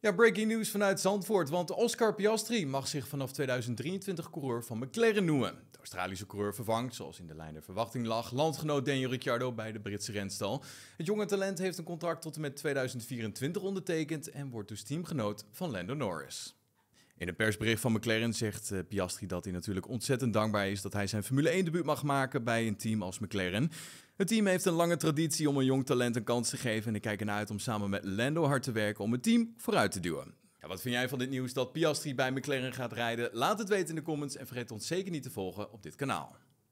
Ja, breaking news vanuit Zandvoort, want Oscar Piastri mag zich vanaf 2023 coureur van McLaren noemen. De Australische coureur vervangt, zoals in de lijn der verwachting lag, landgenoot Daniel Ricciardo bij de Britse renstal. Het jonge talent heeft een contract tot en met 2024 ondertekend en wordt dus teamgenoot van Lando Norris. In een persbericht van McLaren zegt eh, Piastri dat hij natuurlijk ontzettend dankbaar is dat hij zijn Formule 1 debuut mag maken bij een team als McLaren. Het team heeft een lange traditie om een jong talent een kans te geven en ik kijk ernaar uit om samen met Lando hard te werken om het team vooruit te duwen. Ja, wat vind jij van dit nieuws dat Piastri bij McLaren gaat rijden? Laat het weten in de comments en vergeet ons zeker niet te volgen op dit kanaal.